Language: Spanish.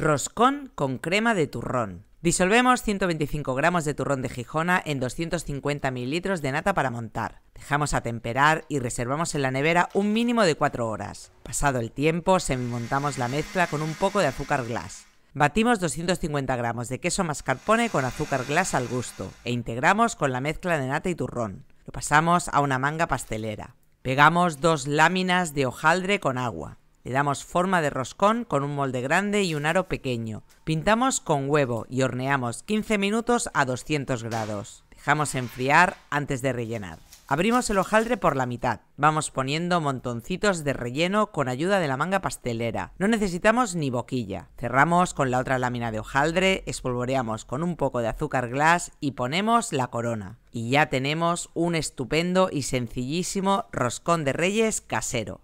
Roscón con crema de turrón. Disolvemos 125 gramos de turrón de Gijona en 250 mililitros de nata para montar. Dejamos a temperar y reservamos en la nevera un mínimo de 4 horas. Pasado el tiempo, semimontamos la mezcla con un poco de azúcar glass. Batimos 250 gramos de queso mascarpone con azúcar glass al gusto e integramos con la mezcla de nata y turrón. Lo pasamos a una manga pastelera. Pegamos dos láminas de hojaldre con agua. Le damos forma de roscón con un molde grande y un aro pequeño. Pintamos con huevo y horneamos 15 minutos a 200 grados. Dejamos enfriar antes de rellenar. Abrimos el hojaldre por la mitad. Vamos poniendo montoncitos de relleno con ayuda de la manga pastelera. No necesitamos ni boquilla. Cerramos con la otra lámina de hojaldre, espolvoreamos con un poco de azúcar glass y ponemos la corona. Y ya tenemos un estupendo y sencillísimo roscón de reyes casero.